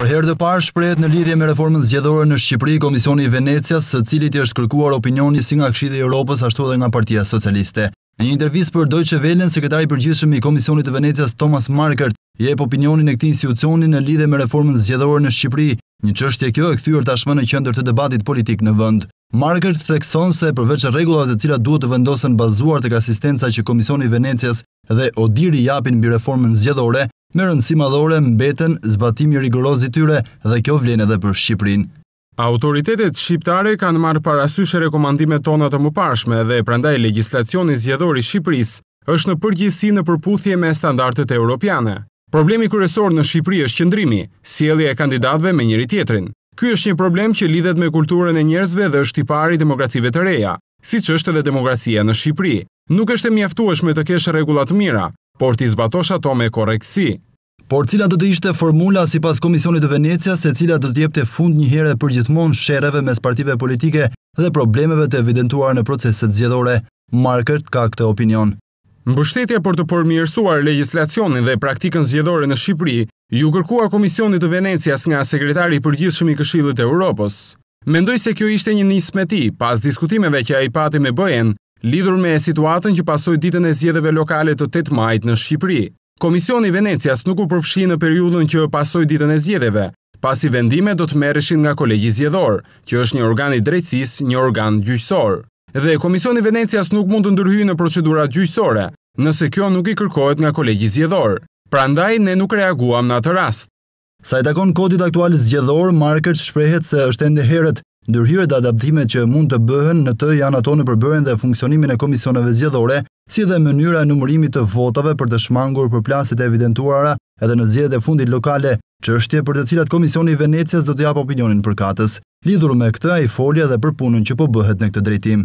Për herë të parë shprehet në lidhje me reformën zgjedhore në Shqipëri Komisioni i Venecias, së cilit i është kërkuar opinioni si nga Këshilli i Evropës ashtu edhe nga Partia Socialiste. Në një intervistë për Deutsche Welle, sekretari i përgjithshëm i Komisionit të Venecias Thomas Markert jep opinionin e këtij institucioni në lidhje me reformën zgjedhore në Shqipëri, një çështje që e kthyer tashmë në qendër të debatit politik në vend. Markert thekson se përveç rregullave të cilat duhet të vendosen bazuar tek asistenca që Komisioni i Venecias dhe Odiri japin mbi reformën zgjedhore, Me rëndësi madhore mbeten zbatimi i tyre dhe kjo vlen edhe për Shqiprin. Autoritetet shqiptare kanë marë parasyshe rekomandime tona të më pashme dhe prandaj legislacioni zjedhori Shqipris është në përgjisi në përputhje me standartet e Europiane. Problemi kërësor në Shqipri është qëndrimi, sielje e kandidatve me njëri tjetrin. Ky është një problem që lidhet me kulturën e njerëzve dhe është i pari demokracive të reja, si që është edhe demokracia në Shqipri. Nuk është e mjaftueshme të keshë regulat mira, por t'i zbatosh ato me koreksi. Por cila do të ishte formula si pas Komisionit të Venecia, se cila do t'jep të fund një herë për gjithmon shereve mes partive politike dhe problemeve të evidentuar në proceset zjedore, Markert ka këtë opinion. Mbështetja për të përmirësuar legislacionin dhe praktikën zjedore në Shqipëri, ju kërkua Komisionit të Venecias nga sekretari për gjithë i këshillit e Europos. Mendoj se kjo ishte një një smeti, pas diskutimeve që a i pati me bëjen, lidhur me situatën që pasoj ditën e zjedheve lokale të 8 majt në Shqipëri. Komisioni Venecias nuk u përfshi në periudën që pasoj ditën e zjedheve, pasi vendime do të mereshin nga kolegji zjedhor, që është një organ i drejtsis, një organ gjyqësor. Dhe Komisioni Venecias nuk mund të ndërhyjë në procedurat gjyqësore, nëse kjo nuk i kërkojt nga kolegji zjedhor. Pra ndaj, ne nuk reaguam në atë rast. Sa i takon kodit aktual zjedhor, Markert shprehet se është herët Ndërhyrjet dhe adaptimet që mund të bëhen në të janë ato në përbërjen dhe funksionimin e komisioneve zgjedhore, si dhe mënyra e numërimit të votave për të shmangur plasit e evidentuara edhe në zjedhe e fundit lokale, çështje për të cilat Komisioni i Venecias do të jap opinionin përkatës. Lidhur me këtë ai folja dhe për punën që po bëhet në këtë drejtim.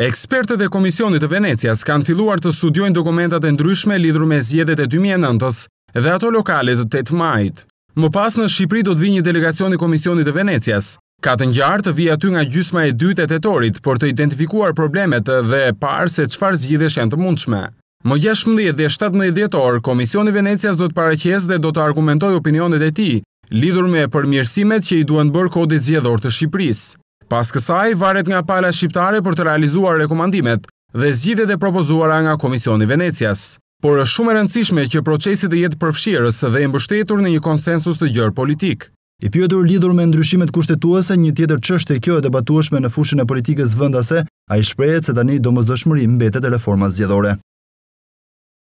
Ekspertët e Komisionit të Venecias kanë filluar të studiojnë dokumentat e ndryshme lidhur me zjedhet e 2009-s dhe ato lokale të 8 majit. Më pas në Shqipëri do të vijë një delegacion i Komisionit të Venecias, Ka të njarë të vijë aty nga gjysma e dytë e tetorit, por të identifikuar problemet dhe parë se qfar zgjideshen të mundshme. Më gjeshmëli dhe 17 djetorë, Komisioni Venecias do të pareqes dhe do të argumentoj opinionet e ti, lidur me përmjërsimet që i duen bërë kodit zjedhor të Shqipëris. Pas kësaj, varet nga pala shqiptare për të realizuar rekomandimet dhe zgjidet e propozuara nga Komisioni Venecias. Por është shumë rëndësishme që procesit e jetë përfshirës dhe mbështetur në një konsensus të gjërë politikë. I pyetur lidur me ndryshimet kushtetuese, një tjetër qështë e kjo e debatuashme në fushën e politikës vëndase, a i shprejet se tani do mbetet e reforma zjedhore.